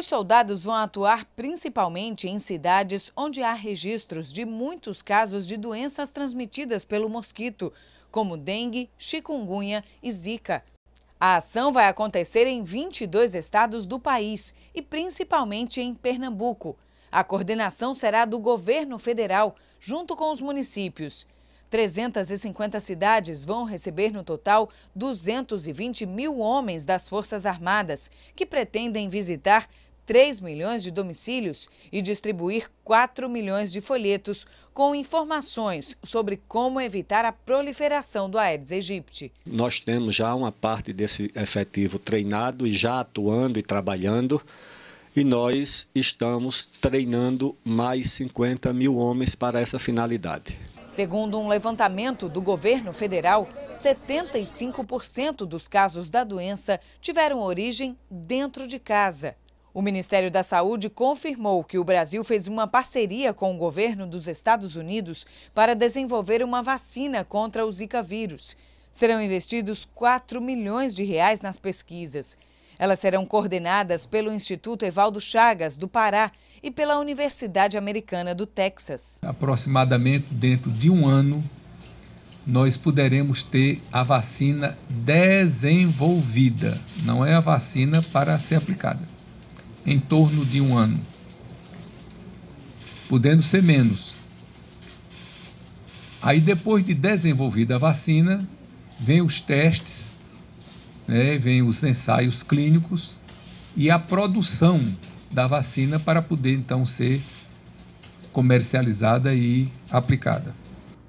Os soldados vão atuar principalmente em cidades onde há registros de muitos casos de doenças transmitidas pelo mosquito, como dengue, chikungunya e zika. A ação vai acontecer em 22 estados do país e principalmente em Pernambuco. A coordenação será do governo federal, junto com os municípios. 350 cidades vão receber no total 220 mil homens das Forças Armadas, que pretendem visitar 3 milhões de domicílios e distribuir 4 milhões de folhetos com informações sobre como evitar a proliferação do Aedes aegypti. Nós temos já uma parte desse efetivo treinado e já atuando e trabalhando. E nós estamos treinando mais 50 mil homens para essa finalidade. Segundo um levantamento do governo federal, 75% dos casos da doença tiveram origem dentro de casa. O Ministério da Saúde confirmou que o Brasil fez uma parceria com o governo dos Estados Unidos para desenvolver uma vacina contra o Zika vírus. Serão investidos 4 milhões de reais nas pesquisas. Elas serão coordenadas pelo Instituto Evaldo Chagas, do Pará, e pela Universidade Americana do Texas. Aproximadamente dentro de um ano, nós poderemos ter a vacina desenvolvida, não é a vacina para ser aplicada em torno de um ano, podendo ser menos. Aí, depois de desenvolvida a vacina, vem os testes, né, vem os ensaios clínicos e a produção da vacina para poder então ser comercializada e aplicada.